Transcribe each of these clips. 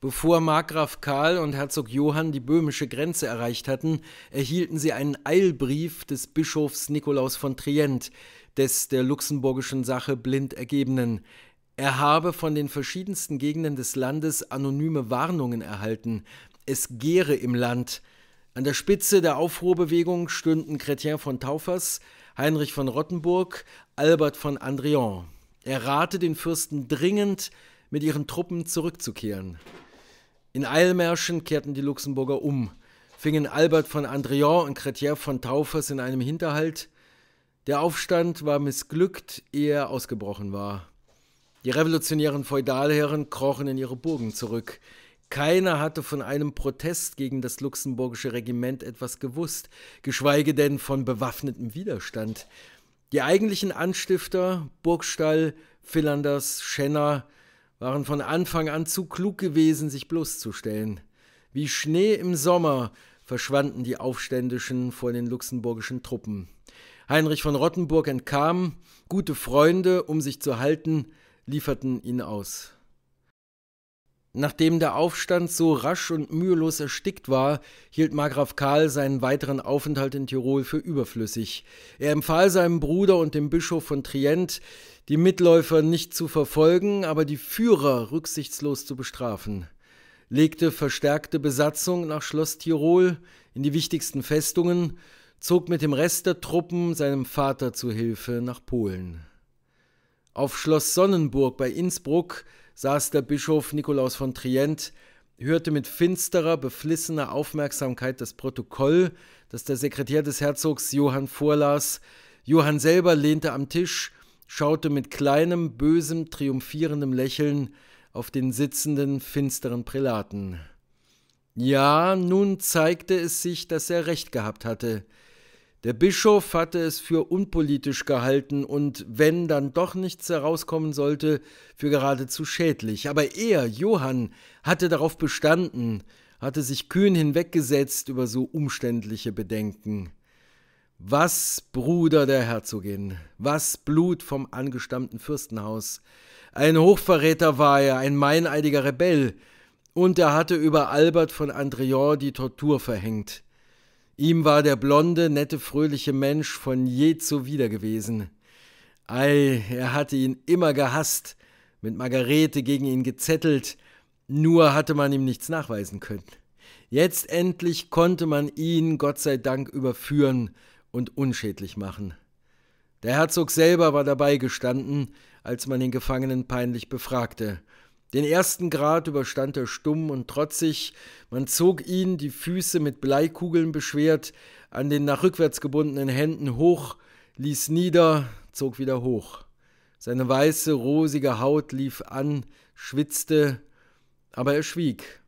Bevor Markgraf Karl und Herzog Johann die böhmische Grenze erreicht hatten, erhielten sie einen Eilbrief des Bischofs Nikolaus von Trient, des der luxemburgischen Sache blind ergebenen. Er habe von den verschiedensten Gegenden des Landes anonyme Warnungen erhalten. Es gäre im Land. An der Spitze der Aufruhrbewegung stünden Chrétien von Taufers, Heinrich von Rottenburg, Albert von Andrian. Er rate den Fürsten dringend, mit ihren Truppen zurückzukehren. In Eilmärschen kehrten die Luxemburger um, fingen Albert von Andrian und Chrétien von Taufers in einem Hinterhalt. Der Aufstand war missglückt, ehe er ausgebrochen war. Die revolutionären Feudalherren krochen in ihre Burgen zurück. Keiner hatte von einem Protest gegen das luxemburgische Regiment etwas gewusst, geschweige denn von bewaffnetem Widerstand. Die eigentlichen Anstifter, Burgstall, Philanders, Schenner, waren von Anfang an zu klug gewesen, sich bloßzustellen. Wie Schnee im Sommer verschwanden die Aufständischen vor den luxemburgischen Truppen. Heinrich von Rottenburg entkam, gute Freunde, um sich zu halten, lieferten ihn aus. Nachdem der Aufstand so rasch und mühelos erstickt war, hielt Margraf Karl seinen weiteren Aufenthalt in Tirol für überflüssig. Er empfahl seinem Bruder und dem Bischof von Trient, die Mitläufer nicht zu verfolgen, aber die Führer rücksichtslos zu bestrafen, legte verstärkte Besatzung nach Schloss Tirol in die wichtigsten Festungen, zog mit dem Rest der Truppen seinem Vater zu Hilfe nach Polen. Auf Schloss Sonnenburg bei Innsbruck saß der Bischof Nikolaus von Trient, hörte mit finsterer, beflissener Aufmerksamkeit das Protokoll, das der Sekretär des Herzogs Johann vorlas. Johann selber lehnte am Tisch, schaute mit kleinem, bösem, triumphierendem Lächeln auf den sitzenden, finsteren Prälaten. Ja, nun zeigte es sich, dass er recht gehabt hatte. Der Bischof hatte es für unpolitisch gehalten und wenn dann doch nichts herauskommen sollte, für geradezu schädlich. Aber er, Johann, hatte darauf bestanden, hatte sich kühn hinweggesetzt über so umständliche Bedenken. Was, Bruder der Herzogin, was Blut vom angestammten Fürstenhaus. Ein Hochverräter war er, ein meineidiger Rebell, und er hatte über Albert von Andrion die Tortur verhängt. Ihm war der blonde, nette, fröhliche Mensch von je zuwider gewesen. Ei, er hatte ihn immer gehasst, mit Margarete gegen ihn gezettelt, nur hatte man ihm nichts nachweisen können. Jetzt endlich konnte man ihn, Gott sei Dank, überführen und unschädlich machen. Der Herzog selber war dabei gestanden, als man den Gefangenen peinlich befragte. Den ersten Grad überstand er stumm und trotzig. Man zog ihn, die Füße mit Bleikugeln beschwert, an den nach rückwärts gebundenen Händen hoch, ließ nieder, zog wieder hoch. Seine weiße, rosige Haut lief an, schwitzte, aber er schwieg.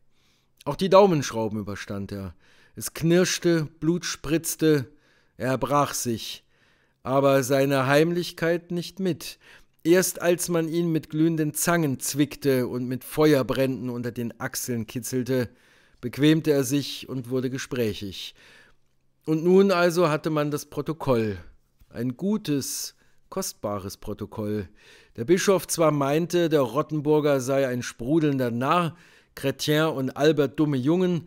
Auch die Daumenschrauben überstand er. Es knirschte, Blut spritzte, er erbrach sich, aber seine Heimlichkeit nicht mit. Erst als man ihn mit glühenden Zangen zwickte und mit Feuerbränden unter den Achseln kitzelte, bequemte er sich und wurde gesprächig. Und nun also hatte man das Protokoll. Ein gutes, kostbares Protokoll. Der Bischof zwar meinte, der Rottenburger sei ein sprudelnder Narr, Chrétien und Albert dumme Jungen,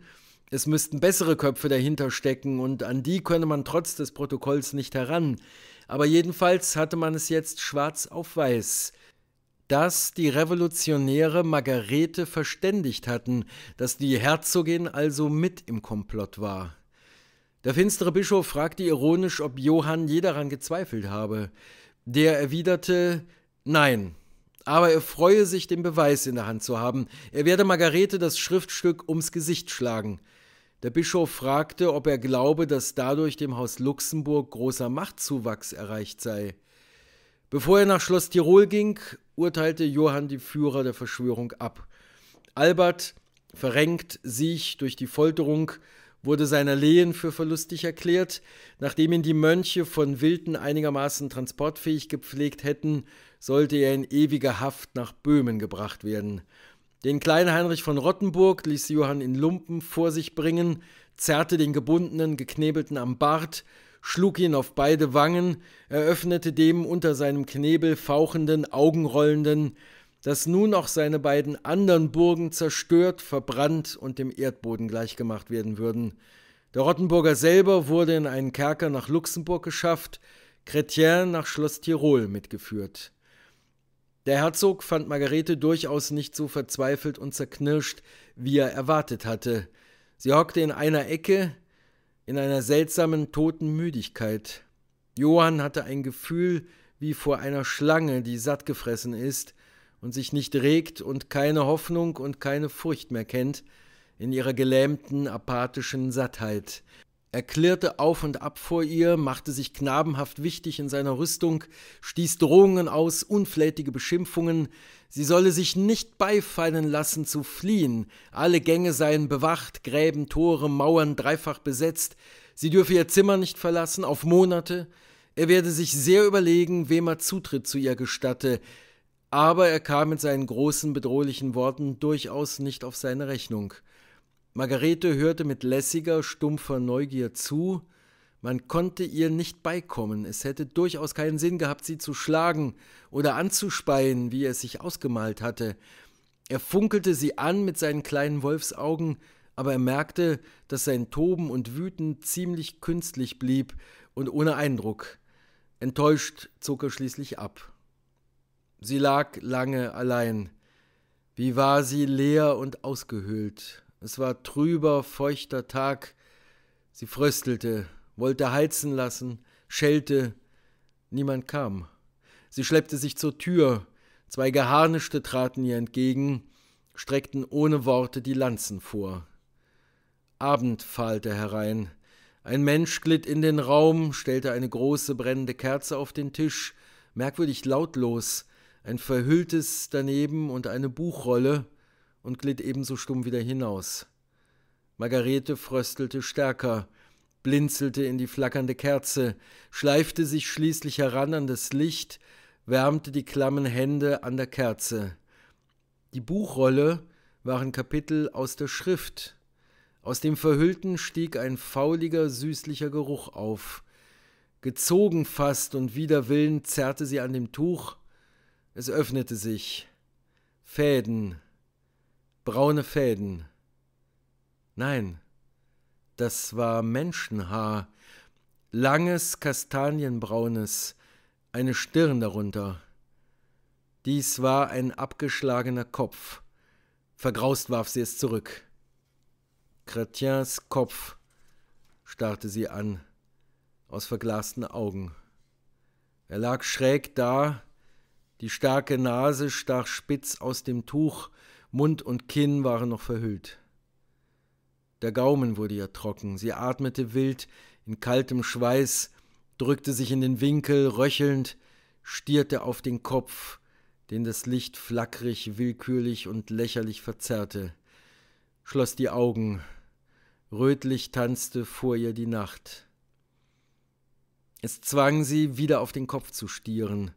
es müssten bessere Köpfe dahinter stecken und an die könne man trotz des Protokolls nicht heran. Aber jedenfalls hatte man es jetzt schwarz auf weiß, dass die Revolutionäre Margarete verständigt hatten, dass die Herzogin also mit im Komplott war. Der finstere Bischof fragte ironisch, ob Johann je daran gezweifelt habe. Der erwiderte Nein, aber er freue sich, den Beweis in der Hand zu haben. Er werde Margarete das Schriftstück ums Gesicht schlagen. Der Bischof fragte, ob er glaube, dass dadurch dem Haus Luxemburg großer Machtzuwachs erreicht sei. Bevor er nach Schloss Tirol ging, urteilte Johann die Führer der Verschwörung ab. Albert, verrenkt, siech durch die Folterung, wurde seiner Lehen für verlustig erklärt. Nachdem ihn die Mönche von Wilden einigermaßen transportfähig gepflegt hätten, sollte er in ewiger Haft nach Böhmen gebracht werden. Den kleinen Heinrich von Rottenburg ließ Johann in Lumpen vor sich bringen, zerrte den gebundenen, geknebelten am Bart, schlug ihn auf beide Wangen, eröffnete dem unter seinem Knebel fauchenden, augenrollenden, dass nun auch seine beiden anderen Burgen zerstört, verbrannt und dem Erdboden gleichgemacht werden würden. Der Rottenburger selber wurde in einen Kerker nach Luxemburg geschafft, Chrétien nach Schloss Tirol mitgeführt. Der Herzog fand Margarete durchaus nicht so verzweifelt und zerknirscht, wie er erwartet hatte. Sie hockte in einer Ecke, in einer seltsamen toten Müdigkeit. Johann hatte ein Gefühl wie vor einer Schlange, die satt gefressen ist und sich nicht regt und keine Hoffnung und keine Furcht mehr kennt, in ihrer gelähmten, apathischen Sattheit. Er klirrte auf und ab vor ihr, machte sich knabenhaft wichtig in seiner Rüstung, stieß Drohungen aus, unflätige Beschimpfungen. Sie solle sich nicht beifallen lassen, zu fliehen. Alle Gänge seien bewacht, Gräben, Tore, Mauern dreifach besetzt. Sie dürfe ihr Zimmer nicht verlassen, auf Monate. Er werde sich sehr überlegen, wem er Zutritt zu ihr gestatte. Aber er kam mit seinen großen, bedrohlichen Worten durchaus nicht auf seine Rechnung. Margarete hörte mit lässiger, stumpfer Neugier zu. Man konnte ihr nicht beikommen. Es hätte durchaus keinen Sinn gehabt, sie zu schlagen oder anzuspeien, wie er es sich ausgemalt hatte. Er funkelte sie an mit seinen kleinen Wolfsaugen, aber er merkte, dass sein Toben und Wüten ziemlich künstlich blieb und ohne Eindruck. Enttäuscht zog er schließlich ab. Sie lag lange allein. Wie war sie leer und ausgehöhlt. Es war trüber, feuchter Tag. Sie fröstelte, wollte heizen lassen, schellte. Niemand kam. Sie schleppte sich zur Tür. Zwei Geharnischte traten ihr entgegen, streckten ohne Worte die Lanzen vor. Abend fahlte herein. Ein Mensch glitt in den Raum, stellte eine große brennende Kerze auf den Tisch, merkwürdig lautlos, ein verhülltes daneben und eine Buchrolle, und glitt ebenso stumm wieder hinaus. Margarete fröstelte stärker, blinzelte in die flackernde Kerze, schleifte sich schließlich heran an das Licht, wärmte die klammen Hände an der Kerze. Die Buchrolle waren Kapitel aus der Schrift. Aus dem Verhüllten stieg ein fauliger, süßlicher Geruch auf. Gezogen fast und wider Willen zerrte sie an dem Tuch. Es öffnete sich. Fäden, braune Fäden. Nein, das war Menschenhaar, langes, kastanienbraunes, eine Stirn darunter. Dies war ein abgeschlagener Kopf. Vergraust warf sie es zurück. Chrétiens Kopf starrte sie an, aus verglasten Augen. Er lag schräg da, die starke Nase stach spitz aus dem Tuch, Mund und Kinn waren noch verhüllt. Der Gaumen wurde ihr trocken, sie atmete wild, in kaltem Schweiß, drückte sich in den Winkel, röchelnd, stierte auf den Kopf, den das Licht flackrig, willkürlich und lächerlich verzerrte, schloss die Augen, rötlich tanzte vor ihr die Nacht. Es zwang sie, wieder auf den Kopf zu stieren.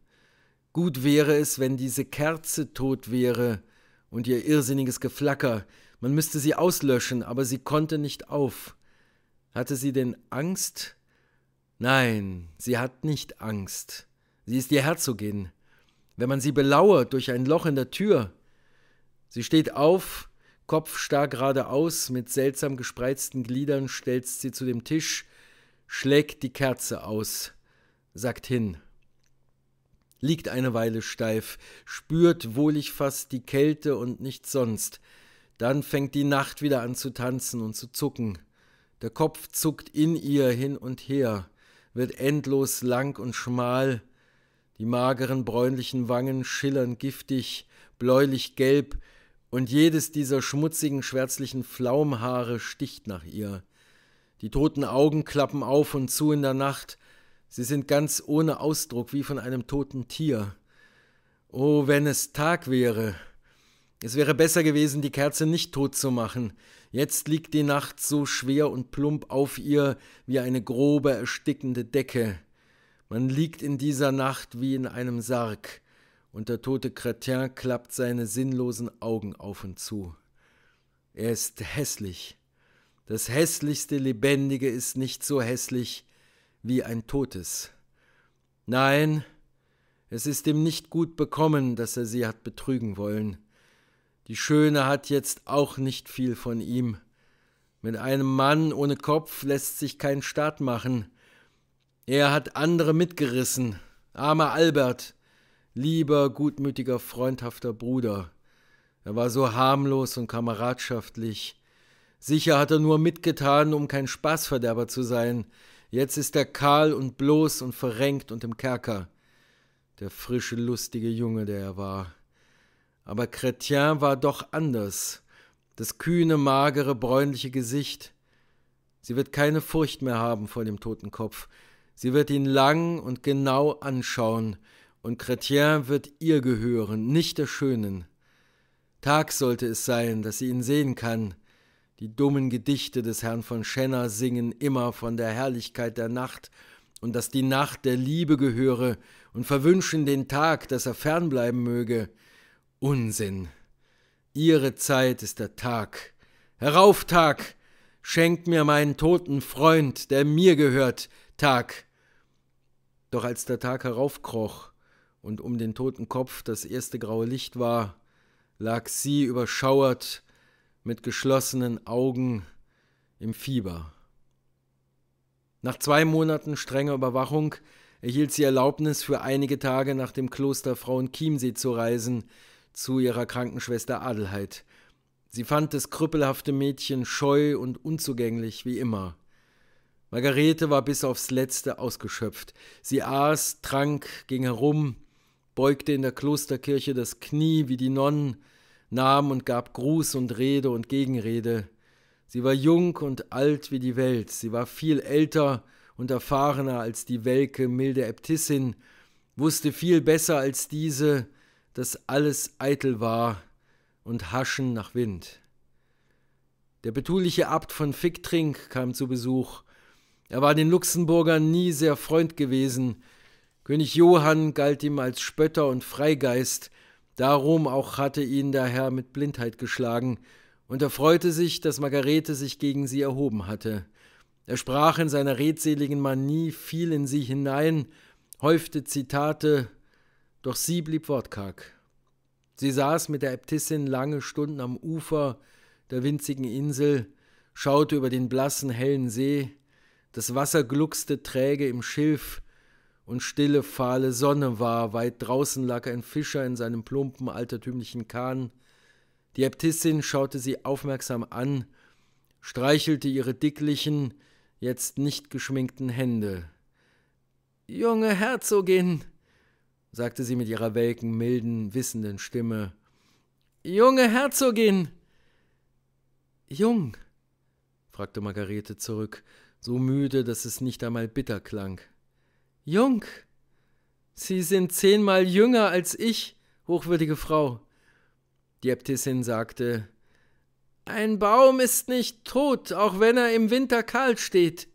Gut wäre es, wenn diese Kerze tot wäre, und ihr irrsinniges Geflacker. Man müsste sie auslöschen, aber sie konnte nicht auf. Hatte sie denn Angst? Nein, sie hat nicht Angst. Sie ist ihr Herzogin. Wenn man sie belauert durch ein Loch in der Tür. Sie steht auf, Kopf starr geradeaus, mit seltsam gespreizten Gliedern stelzt sie zu dem Tisch, schlägt die Kerze aus, sagt hin liegt eine Weile steif, spürt wohlig fast die Kälte und nichts sonst. Dann fängt die Nacht wieder an zu tanzen und zu zucken. Der Kopf zuckt in ihr hin und her, wird endlos lang und schmal. Die mageren bräunlichen Wangen schillern giftig, bläulich gelb, und jedes dieser schmutzigen, schwärzlichen Flaumhaare sticht nach ihr. Die toten Augen klappen auf und zu in der Nacht, Sie sind ganz ohne Ausdruck wie von einem toten Tier. Oh, wenn es Tag wäre. Es wäre besser gewesen, die Kerze nicht tot zu machen. Jetzt liegt die Nacht so schwer und plump auf ihr wie eine grobe, erstickende Decke. Man liegt in dieser Nacht wie in einem Sarg, und der tote Chrétien klappt seine sinnlosen Augen auf und zu. Er ist hässlich. Das hässlichste Lebendige ist nicht so hässlich, wie ein Totes. Nein, es ist ihm nicht gut bekommen, dass er sie hat betrügen wollen. Die Schöne hat jetzt auch nicht viel von ihm. Mit einem Mann ohne Kopf lässt sich kein Staat machen. Er hat andere mitgerissen. Armer Albert, lieber, gutmütiger, freundhafter Bruder. Er war so harmlos und kameradschaftlich. Sicher hat er nur mitgetan, um kein Spaßverderber zu sein. Jetzt ist er kahl und bloß und verrenkt und im Kerker. Der frische, lustige Junge, der er war. Aber Chrétien war doch anders. Das kühne, magere, bräunliche Gesicht. Sie wird keine Furcht mehr haben vor dem toten Kopf. Sie wird ihn lang und genau anschauen. Und Chrétien wird ihr gehören, nicht der Schönen. Tag sollte es sein, dass sie ihn sehen kann – die dummen Gedichte des Herrn von Schenner singen immer von der Herrlichkeit der Nacht und dass die Nacht der Liebe gehöre und verwünschen den Tag, dass er fernbleiben möge. Unsinn! Ihre Zeit ist der Tag. Herauf, Tag! Schenkt mir meinen toten Freund, der mir gehört, Tag! Doch als der Tag heraufkroch und um den toten Kopf das erste graue Licht war, lag sie überschauert mit geschlossenen Augen im Fieber. Nach zwei Monaten strenger Überwachung erhielt sie Erlaubnis, für einige Tage nach dem Kloster Frauenchiemsee zu reisen, zu ihrer Krankenschwester Adelheid. Sie fand das krüppelhafte Mädchen scheu und unzugänglich wie immer. Margarete war bis aufs Letzte ausgeschöpft. Sie aß, trank, ging herum, beugte in der Klosterkirche das Knie wie die Nonnen, nahm und gab Gruß und Rede und Gegenrede. Sie war jung und alt wie die Welt, sie war viel älter und erfahrener als die welke, milde Äbtissin, wusste viel besser als diese, dass alles eitel war und Haschen nach Wind. Der betuliche Abt von Ficktrink kam zu Besuch. Er war den Luxemburgern nie sehr Freund gewesen. König Johann galt ihm als Spötter und Freigeist, Darum auch hatte ihn der Herr mit Blindheit geschlagen, und er freute sich, dass Margarete sich gegen sie erhoben hatte. Er sprach in seiner redseligen Manie viel in sie hinein, häufte Zitate, doch sie blieb wortkarg. Sie saß mit der Äbtissin lange Stunden am Ufer der winzigen Insel, schaute über den blassen, hellen See, das Wasser gluckste träge im Schilf, und stille, fahle Sonne war. Weit draußen lag ein Fischer in seinem plumpen, altertümlichen Kahn. Die Äbtissin schaute sie aufmerksam an, streichelte ihre dicklichen, jetzt nicht geschminkten Hände. Junge Herzogin, sagte sie mit ihrer welken, milden, wissenden Stimme. Junge Herzogin! Jung, fragte Margarete zurück, so müde, dass es nicht einmal bitter klang. Jung, Sie sind zehnmal jünger als ich, hochwürdige Frau. Die Äbtissin sagte, Ein Baum ist nicht tot, auch wenn er im Winter kahl steht.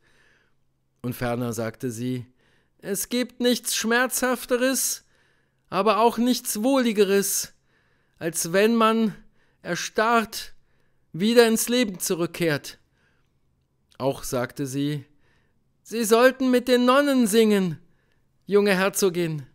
Und ferner sagte sie, Es gibt nichts Schmerzhafteres, aber auch nichts Wohligeres, als wenn man, erstarrt, wieder ins Leben zurückkehrt. Auch sagte sie, Sie sollten mit den Nonnen singen, junge Herzogin,